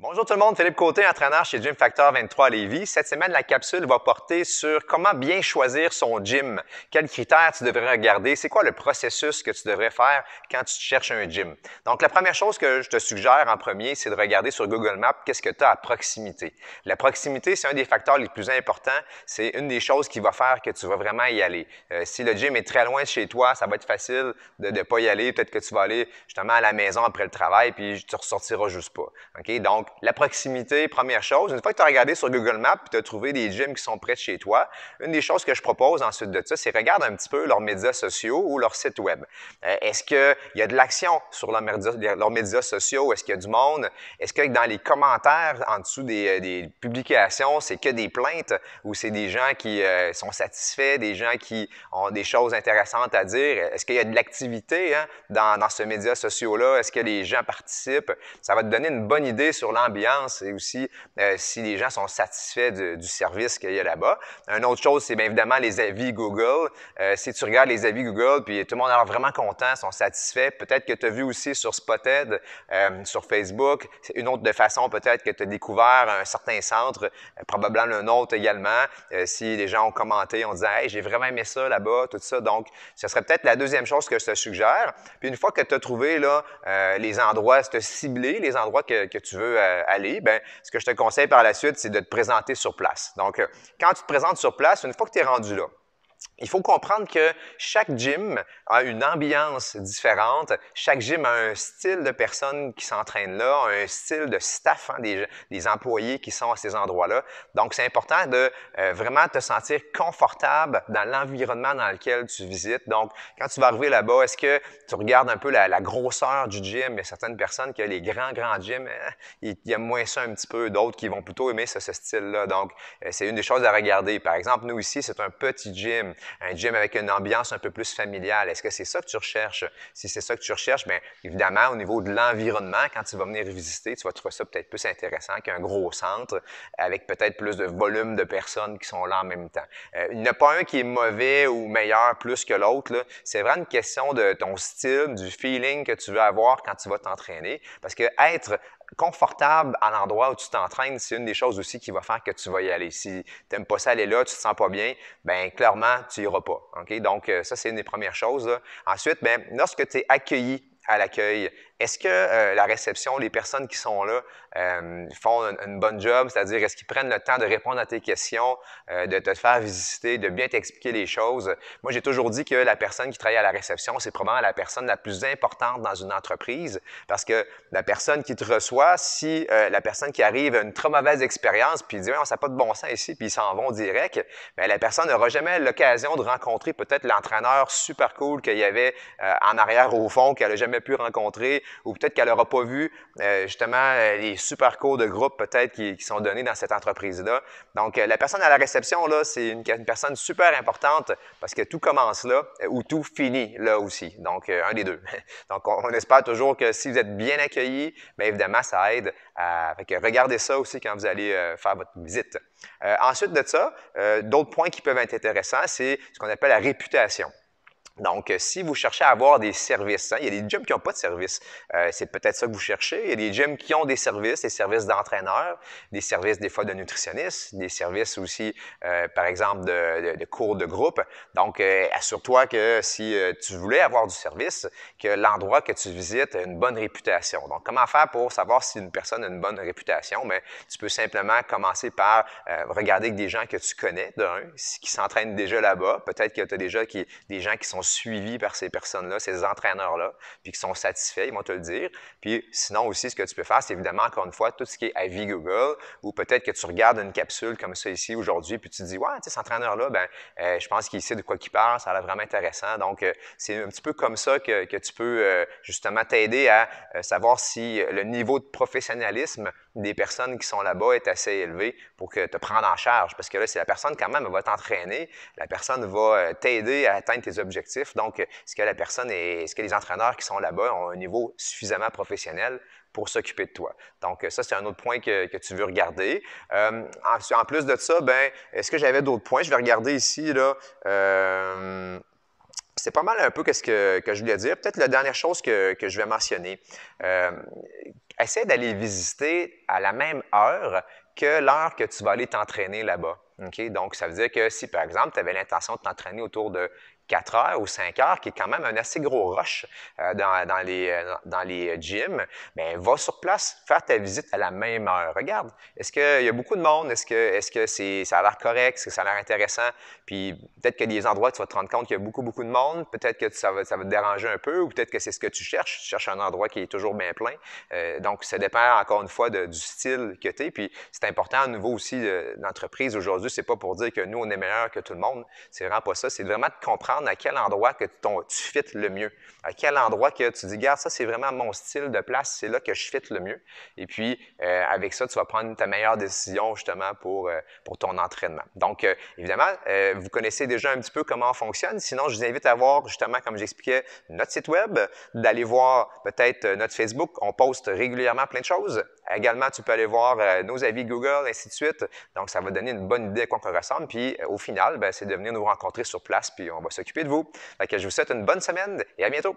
Bonjour tout le monde, Philippe Côté, entraîneur chez Gym Factor 23 à Lévis. Cette semaine, la capsule va porter sur comment bien choisir son gym, quels critères tu devrais regarder, c'est quoi le processus que tu devrais faire quand tu cherches un gym. Donc, la première chose que je te suggère en premier, c'est de regarder sur Google Maps qu'est-ce que tu as à proximité. La proximité, c'est un des facteurs les plus importants, c'est une des choses qui va faire que tu vas vraiment y aller. Euh, si le gym est très loin de chez toi, ça va être facile de ne pas y aller, peut-être que tu vas aller justement à la maison après le travail, puis tu ressortiras juste pas. Ok Donc, la proximité, première chose. Une fois que tu as regardé sur Google Maps et tu as trouvé des gyms qui sont près de chez toi, une des choses que je propose ensuite de ça, c'est regarde un petit peu leurs médias sociaux ou leur site web. Euh, est-ce qu'il y a de l'action sur leurs médias, sociaux? Est-ce qu'il y a du monde? Est-ce que dans les commentaires en dessous des, euh, publications, c'est que des plaintes ou c'est des gens qui euh, sont satisfaits, des gens qui ont des choses intéressantes à dire? Est-ce qu'il y a de l'activité hein, dans, dans ce média social-là? Est-ce que les gens participent? Ça va te donner une bonne idée sur ambiance et aussi euh, si les gens sont satisfaits du service qu'il y a là-bas. Une autre chose, c'est bien évidemment les avis Google. Euh, si tu regardes les avis Google, puis tout le monde a l'air vraiment content, sont satisfaits. Peut-être que tu as vu aussi sur Spotted, euh, sur Facebook, une autre de façon peut-être que tu as découvert un certain centre, probablement un autre également. si les gens ont commenté, on dit j'ai vraiment aimé ça là-bas, tout ça. Donc, ce serait peut-être la deuxième chose que je te suggère. Puis une fois que tu as trouvé là, les endroits, c'est tu les endroits que, que tu veux euh, aller, ben, ce que je te conseille par la suite, c'est de te présenter sur place. Donc, euh, quand tu te présentes sur place, une fois que tu es rendu là, il faut comprendre que chaque gym a une ambiance différente, chaque gym a un style de personnes qui s'entraînent là, un style de staff, hein, des, employés qui sont à ces endroits-là. Donc, c'est important de euh, vraiment te sentir confortable dans l'environnement dans lequel tu visites. Donc, quand tu vas arriver là-bas, est-ce que tu regardes un peu la, la, grosseur du gym? Il y a certaines personnes qui ont les grands, grands gyms, hein, il ils, aiment moins ça un petit peu, d'autres qui vont plutôt aimer ce, ce style-là. Donc, euh, c'est une des choses à regarder. Par exemple, nous ici, c'est un petit gym un gym avec une ambiance un peu plus familiale. Est-ce que c'est ça que tu recherches? Si c'est ça que tu recherches, bien évidemment, au niveau de l'environnement, quand tu vas venir visiter, tu vas trouver ça peut-être plus intéressant qu'un gros centre avec peut-être plus de volume de personnes qui sont là en même temps. Euh, il n'y a pas un qui est mauvais ou meilleur plus que l'autre. C'est vraiment une question de ton style, du feeling que tu veux avoir quand tu vas t'entraîner. Parce que être confortable à l'endroit où tu t'entraînes, c'est une des choses aussi qui va faire que tu vas y aller. Si tu n'aimes pas ça aller là, tu ne te sens pas bien, ben clairement, tu n'iras pas. Donc, euh, ça, c'est une des premières choses. Ensuite, ben, lorsque tu es accueilli à l'accueil? Est-ce que euh, la réception, les personnes qui sont là euh, font une, bon bonne job, c'est-à-dire est-ce qu'ils prennent le temps de répondre à tes questions, euh, de te faire visiter, de bien t'expliquer les choses? Moi, j'ai toujours dit que la personne qui travaille à la réception, c'est probablement la personne la plus importante dans une entreprise parce que la personne qui te reçoit, si la personne qui arrive a une très mauvaise expérience, puis dit, on n'a pas de bon sens ici, puis ils s'en vont direct, ben, la personne n'aura jamais l'occasion de rencontrer peut-être l'entraîneur super cool qu'il y avait en arrière au fond, qu'elle n'a jamais pu rencontrer, ou peut-être qu'elle n'aura pas vu euh, justement euh, les super cours de groupe peut-être qui, sont donnés dans cette entreprise-là. Donc, euh, la personne à la réception, là, c'est une, personne super importante parce que tout commence là ou tout finit là aussi. Donc, un des deux. Donc, on, espère toujours que si vous êtes bien accueilli, bien évidemment, ça aide à... Fait que regardez ça aussi quand vous allez faire votre visite. ensuite de ça, d'autres points qui peuvent être intéressants, c'est ce qu'on appelle la réputation. Donc, euh, si vous cherchez à avoir des services, hein, il y a des gyms qui n'ont pas de services, Euh, c'est peut-être ça que vous cherchez. Il y a des gyms qui ont des services, des services d'entraîneurs, des services des fois de nutritionnistes, des services aussi, euh, par exemple, de, de, cours de groupe. Donc, euh, assure-toi que si euh, tu voulais avoir du service, que l'endroit que tu visites a une bonne réputation. Donc, comment faire pour savoir si une personne a une bonne réputation? Mais ben, tu peux simplement commencer par regarder des gens que tu connais, d'un, qui s'entraînent déjà là-bas. Peut-être que tu as déjà qui, des gens qui sont suivis par ces personnes-là, ces entraîneurs-là, puis qui sont satisfaits, ils vont te le dire. Puis sinon aussi, ce que tu peux faire, c'est évidemment, encore une fois, tout ce qui est avis Google, ou peut-être que tu regardes une capsule comme ça ici aujourd'hui, puis tu te dis, ouais, cet entraîneur-là, ben, euh, je pense qu'il sait de quoi il parle, ça a l'air vraiment intéressant. Donc, euh, c'est un petit peu comme ça que, tu peux euh, justement t'aider à savoir si le niveau de professionnalisme des personnes qui sont là-bas est assez élevé pour que te prendre en charge. Parce que là, si la personne quand même va t'entraîner, la personne va t'aider à atteindre tes objectifs donc, est-ce que la personne et ce que les entraîneurs qui sont là-bas ont un niveau suffisamment professionnel pour s'occuper de toi. Donc, ça, c'est un autre point que, tu veux regarder. Euh, en, plus de ça, ben, est-ce que j'avais d'autres points? Je vais regarder ici, là. Euh, c'est pas mal un peu ce que, je voulais dire. Peut-être la dernière chose que, je vais mentionner. Euh, Essaye d'aller visiter à la même heure que l'heure que tu vas aller t'entraîner là-bas. Donc, ça veut dire que si, par exemple, tu avais l'intention de t'entraîner autour de 4 heures ou 5 heures, qui est quand même un assez gros rush euh, dans, dans, les, euh, dans les euh, gyms, mais ben, va sur place, faire ta visite à la même heure. Regarde, est-ce qu'il y a beaucoup de monde? Est-ce que, est-ce que c'est, ça a l'air correct? Est-ce que ça a l'air intéressant? Puis peut-être que y des endroits tu vas te rendre compte qu'il y a beaucoup, beaucoup de monde. Peut-être que ça va, ça va te déranger un peu ou peut-être que c'est ce que tu cherches. Tu cherches un endroit qui est toujours bien plein. donc, ça dépend encore une fois du style que tu es. Puis c'est important à nouveau aussi, d'entreprise. aujourd'hui, c'est pas pour dire que nous, on est meilleur que tout le monde. C'est vraiment pas ça. C'est vraiment de comprendre à quel endroit que ton, tu fites le mieux, à quel endroit que tu dis, regarde, ça c'est vraiment mon style de place, c'est là que je fit le mieux. Et puis, euh, avec ça, tu vas prendre ta meilleure décision justement pour, euh, pour ton entraînement. Donc, euh, évidemment, vous connaissez déjà un petit peu comment on fonctionne. Sinon, je vous invite à voir justement, comme j'expliquais, notre site web, d'aller voir peut-être notre Facebook. On poste régulièrement plein de choses. Également, tu peux aller voir nos avis Google, ainsi de suite. Donc, ça va donner une bonne idée à quoi on ressemble. Puis, au final, ben, c'est de venir nous rencontrer sur place, puis on va s'occuper de vous. que je vous souhaite une bonne semaine et à bientôt.